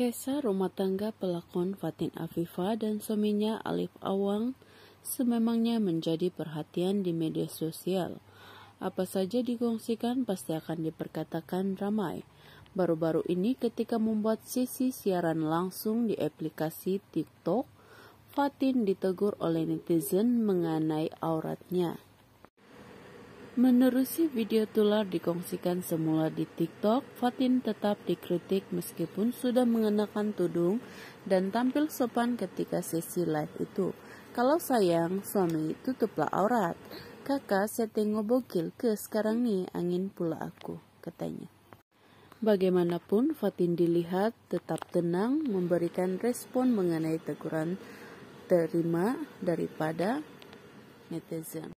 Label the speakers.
Speaker 1: Kisah rumah tangga pelakon Fatin Afifa dan suaminya Alif Awang sememangnya menjadi perhatian di media sosial. Apa saja dikongsikan pasti akan diperkatakan ramai. Baru-baru ini ketika membuat sesi siaran langsung di aplikasi TikTok, Fatin ditegur oleh netizen mengenai auratnya. Menerusi video tular dikongsikan semula di TikTok, Fatin tetap dikritik meskipun sudah mengenakan tudung dan tampil sopan ketika sesi live itu. Kalau sayang, suami tutuplah aurat. Kakak setting ngobokil ke sekarang nih angin pula aku, katanya. Bagaimanapun, Fatin dilihat tetap tenang memberikan respon mengenai teguran terima daripada netizen.